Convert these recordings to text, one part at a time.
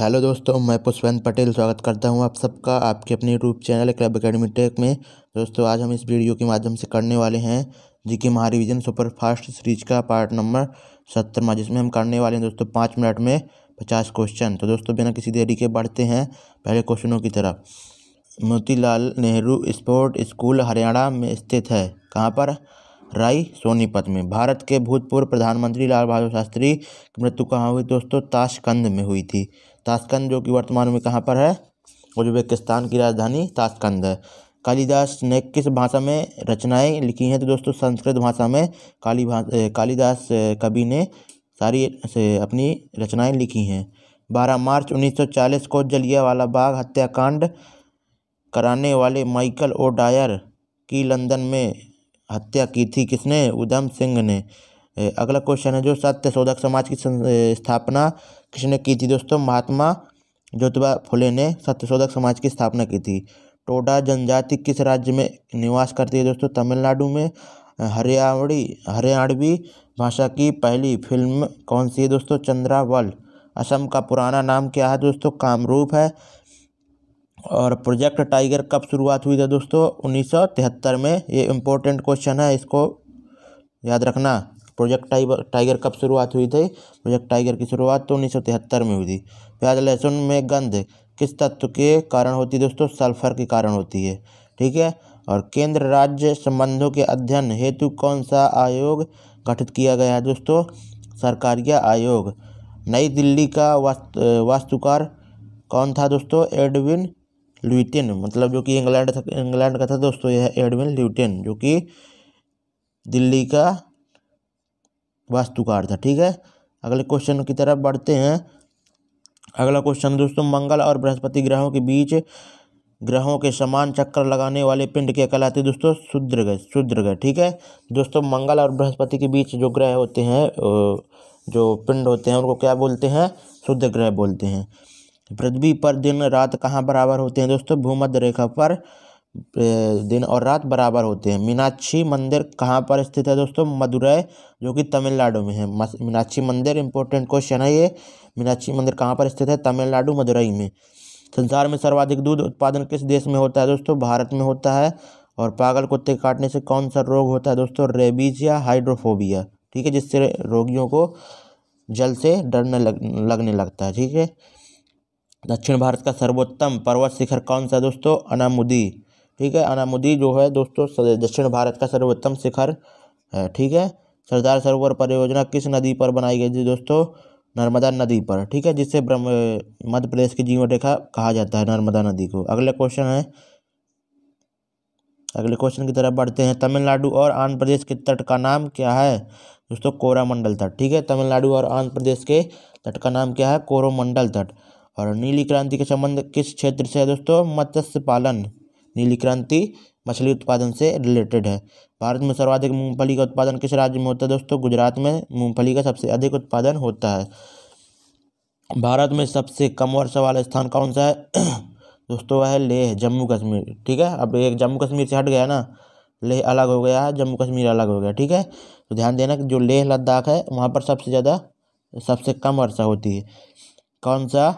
hello दोस्तों मैं पुष्पेंद्र पटेल स्वागत करता हूं आप सबका आपके अपने YouTube channel club academy tech में दोस्तों आज हम इस वीडियो के माध्यम से करने वाले हैं जी के महारिविजन सुपरफास्ट सीरीज का पार्ट नंबर सत्तरवा जिसमें हम करने वाले हैं दोस्तों पाँच मिनट में पचास क्वेश्चन तो दोस्तों बिना किसी देरी के बढ़ते हैं पहले क्वेश्चनों की तरफ मोतीलाल नेहरू स्पोर्ट स्कूल हरियाणा में स्थित है कहाँ पर राय सोनीपत में भारत के भूतपूर्व प्रधानमंत्री लाल बहादुर शास्त्री की मृत्यु कहाँ हुई दोस्तों ताशकंद में हुई थी ताशकंद जो कि वर्तमान में कहाँ पर है उज्बेकिस्तान की राजधानी ताशकंद है कालिदास ने किस भाषा में रचनाएं लिखी हैं तो दोस्तों संस्कृत भाषा में काली भाषा कालिदास कवि ने सारी से अपनी रचनाएं लिखी हैं 12 मार्च 1940 को जलियावाला बाग हत्याकांड कराने वाले माइकल ओ डायर की लंदन में हत्या की थी किसने उधम सिंह ने अगला क्वेश्चन है जो सत्य शोधक समाज की स्थापना किसने की थी दोस्तों महात्मा ज्योतिबा फुले ने शोधक समाज की स्थापना की थी टोडा जनजाति किस राज्य में निवास करती है दोस्तों तमिलनाडु में हरियाणवी हरियाणवी भाषा की पहली फिल्म कौन सी है दोस्तों चंद्रावल असम का पुराना नाम क्या है दोस्तों कामरूप है और प्रोजेक्ट टाइगर कब शुरुआत हुई था दोस्तों उन्नीस में ये इम्पोर्टेंट क्वेश्चन है इसको याद रखना प्रोजेक्ट टाइगर टाइगर कब शुरुआत हुई थी प्रोजेक्ट टाइगर की शुरुआत तो उन्नीस सौ तिहत्तर में हुई थी प्याज लहसुन में गंध किस तत्व के कारण होती है दोस्तों सल्फर के कारण होती है ठीक है और केंद्र राज्य संबंधों के अध्ययन हेतु कौन सा आयोग गठित किया गया है दोस्तों सरकारिया आयोग नई दिल्ली का वास्तुकार कौन था दोस्तों एडविन ल्यूटिन मतलब जो कि इंग्लैंड इंग्लैंड का था दोस्तों यह एडविन ल्यूटिन जो कि दिल्ली का वास्तुकार था ठीक है अगले क्वेश्चन की तरफ बढ़ते हैं अगला क्वेश्चन दोस्तों मंगल और बृहस्पति ग्रहों के बीच ग्रहों के समान चक्कर लगाने वाले पिंड क्या कहलाते हैं दोस्तों शुद्र ग्रह शुद्र ग्रह ठीक है दोस्तों मंगल और बृहस्पति के बीच जो ग्रह होते हैं जो पिंड होते हैं उनको क्या बोलते हैं शुद्ध ग्रह बोलते हैं पृथ्वी पर दिन रात कहाँ बराबर होते हैं दोस्तों भूमध्य रेखा पर दिन और रात बराबर होते हैं मीनाक्षी मंदिर कहाँ पर स्थित है दोस्तों मदुरै जो कि तमिलनाडु में है मीनाक्षी मंदिर इंपॉर्टेंट क्वेश्चन है ये मीनाक्षी मंदिर कहाँ पर स्थित है तमिलनाडु मदुरई में संसार में सर्वाधिक दूध उत्पादन किस देश में होता है दोस्तों भारत में होता है और पागल कुत्ते काटने से कौन सा रोग होता है दोस्तों रेबीज या हाइड्रोफोबिया ठीक है जिससे रोगियों को जल से डरने लग, लगने लगता है ठीक है दक्षिण भारत का सर्वोत्तम पर्वत शिखर कौन सा दोस्तों अनामुदी ठीक है अनामुदी जो है दोस्तों दक्षिण भारत का सर्वोत्तम शिखर है ठीक है सरदार सरोवर परियोजना किस नदी पर बनाई गई थी दोस्तों नर्मदा नदी पर ठीक है जिससे ब्रह्म मध्य प्रदेश की जीवन रेखा कहा जाता है नर्मदा नदी को अगले क्वेश्चन है अगले क्वेश्चन की तरफ बढ़ते हैं तमिलनाडु और आंध्र प्रदेश के तट का नाम क्या है दोस्तों कोरामंडल तट ठीक है तमिलनाडु और आंध्र प्रदेश के तट का नाम क्या है कोरोमंडल तट और नीली क्रांति के संबंध किस क्षेत्र से है दोस्तों मत्स्य पालन नीली क्रांति मछली उत्पादन से रिलेटेड है भारत में सर्वाधिक मूंगफली का उत्पादन किस राज्य में होता है दोस्तों गुजरात में मूंगफली का सबसे अधिक उत्पादन होता है भारत में सबसे कम वर्षा वाला स्थान कौन सा है दोस्तों वह लेह जम्मू कश्मीर ठीक है अब एक जम्मू कश्मीर से हट गया ना लेह अलग हो गया जम्मू कश्मीर अलग हो गया ठीक है तो ध्यान देना कि जो लेह लद्दाख है वहाँ पर सबसे ज़्यादा सबसे कम वर्षा होती है कौन सा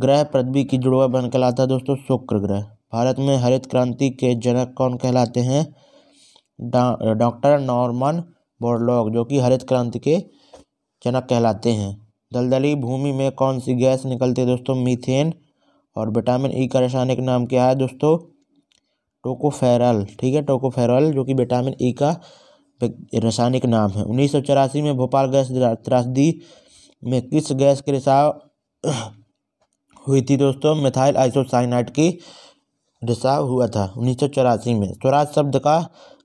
ग्रह पृथ्वी की जुड़वा बनकर लाता है दोस्तों शुक्र ग्रह भारत में हरित क्रांति के जनक कौन कहलाते हैं डॉक्टर नॉर्मन बोरलॉग जो कि हरित क्रांति के जनक कहलाते हैं दलदली भूमि में कौन सी गैस निकलती है दोस्तों मीथेन और विटामिन ई का रासायनिक नाम क्या है दोस्तों टोकोफेरल ठीक है टोकोफेरल जो कि विटामिन ई का रासायनिक नाम है उन्नीस सौ चौरासी में भोपाल गैस त्रासदी में किस गैस के रिसाव हुई थी दोस्तों मिथाइल आइसोसाइनाइड की रिसाव हुआ था उन्नीस में स्वराज शब्द का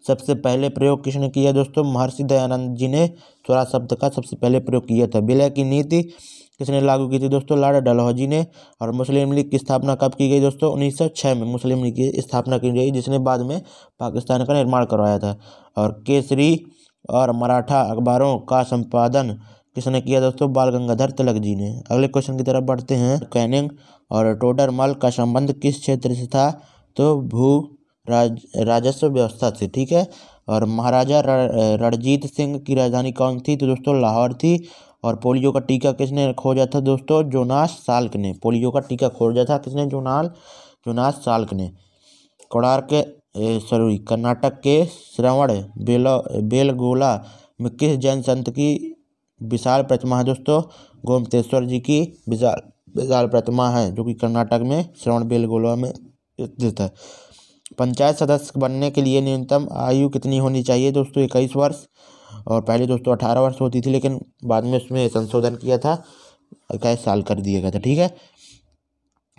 सबसे पहले प्रयोग किसने किया दोस्तों महर्षि दयानंद जी ने स्वराज शब्द का सबसे पहले प्रयोग किया था विलय की नीति किसने लागू की थी दोस्तों लाडा डलहौजी ने और मुस्लिम लीग की स्थापना कब की गई दोस्तों 1906 में मुस्लिम लीग की स्थापना की गई जिसने बाद में पाकिस्तान का निर्माण करवाया था और केसरी और मराठा अखबारों का संपादन किसने किया दोस्तों बाल गंगाधर तिलक जी ने अगले क्वेश्चन की तरफ बढ़ते हैं कैनिंग और टोडर मल का संबंध किस क्षेत्र से था तो भू राज राजस्व व्यवस्था से ठीक है और महाराजा रणजीत सिंह की राजधानी कौन थी तो दोस्तों लाहौर थी और पोलियो का टीका किसने खोजा था दोस्तों जोनास साल्क ने पोलियो का टीका खोजा था किसने जोनाल जोनास साल्क ने के सॉरी कर्नाटक के श्रवण बेलो बेलगोला में किस जैन संत की विशाल प्रतिमा है दोस्तों गोमतेश्वर जी की विशाल विशाल प्रतिमा है जो कि कर्नाटक में श्रवण बेलगोला में स्थित है पंचायत सदस्य बनने के लिए न्यूनतम आयु कितनी होनी चाहिए दोस्तों इक्कीस वर्ष और पहले दोस्तों अठारह वर्ष होती थी लेकिन बाद में उसमें संशोधन किया था इक्कीस साल कर दिया गया था ठीक है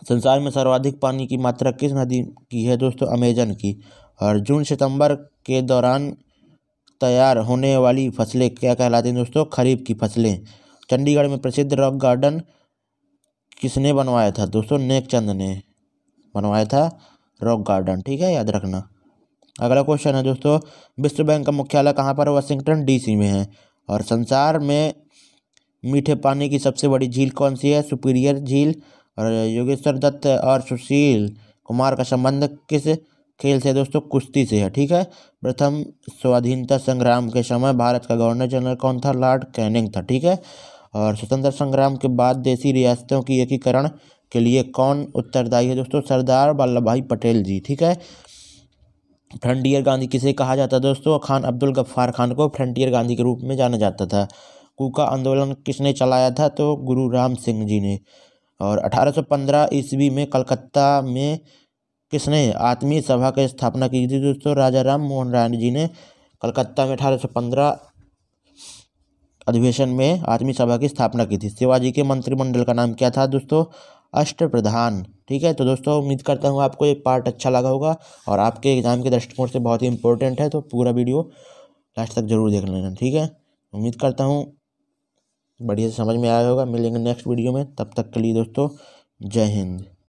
संसार में सर्वाधिक पानी की मात्रा किस नदी की है दोस्तों अमेजन की और जून सितंबर के दौरान तैयार होने वाली फसलें क्या कहलाती हैं दोस्तों खरीफ की फसलें चंडीगढ़ में प्रसिद्ध रॉक गार्डन किसने बनवाया था दोस्तों नेकचंद ने बनवाया था रॉक गार्डन ठीक है याद रखना अगला क्वेश्चन है दोस्तों विश्व बैंक का मुख्यालय कहाँ पर वाशिंगटन डीसी में है और संसार में मीठे पानी की सबसे बड़ी झील कौन सी है सुपीरियर झील और योगेश्वर दत्त और सुशील कुमार का संबंध किस खेल से दोस्तों कुश्ती से है ठीक है प्रथम स्वाधीनता संग्राम के समय भारत का गवर्नर जनरल कौन था लॉर्ड कैनिंग था ठीक है और स्वतंत्र संग्राम के बाद देसी रियासतों की एकीकरण के लिए कौन उत्तरदायी है दोस्तों सरदार वल्लभ भाई पटेल जी ठीक है फ्रंटियर गांधी किसे कहा जाता दोस्तों खान अब्दुल गफ्फार खान को फ्रंटियर गांधी के रूप में जाना जाता था कूका आंदोलन किसने चलाया था तो गुरु राम सिंह जी ने और 1815 ईस्वी में कलकत्ता में किसने आत्मीय सभा की स्थापना की थी दोस्तों राजा राम मोहन राय जी ने कलकत्ता में अठारह सौ पंद्रह अधिवेशन में आत्मीय सभा की स्थापना की थी शिवाजी के मंत्रिमंडल का नाम क्या था दोस्तों अष्ट प्रधान ठीक है तो दोस्तों उम्मीद करता हूँ आपको ये पार्ट अच्छा लगा होगा और आपके एग्ज़ाम के दृष्टिकोण से बहुत ही इंपॉर्टेंट है तो पूरा वीडियो लास्ट तक ज़रूर देख लेना ठीक है उम्मीद करता हूँ बढ़िया समझ में आया होगा मिलेंगे नेक्स्ट वीडियो में तब तक के लिए दोस्तों जय हिंद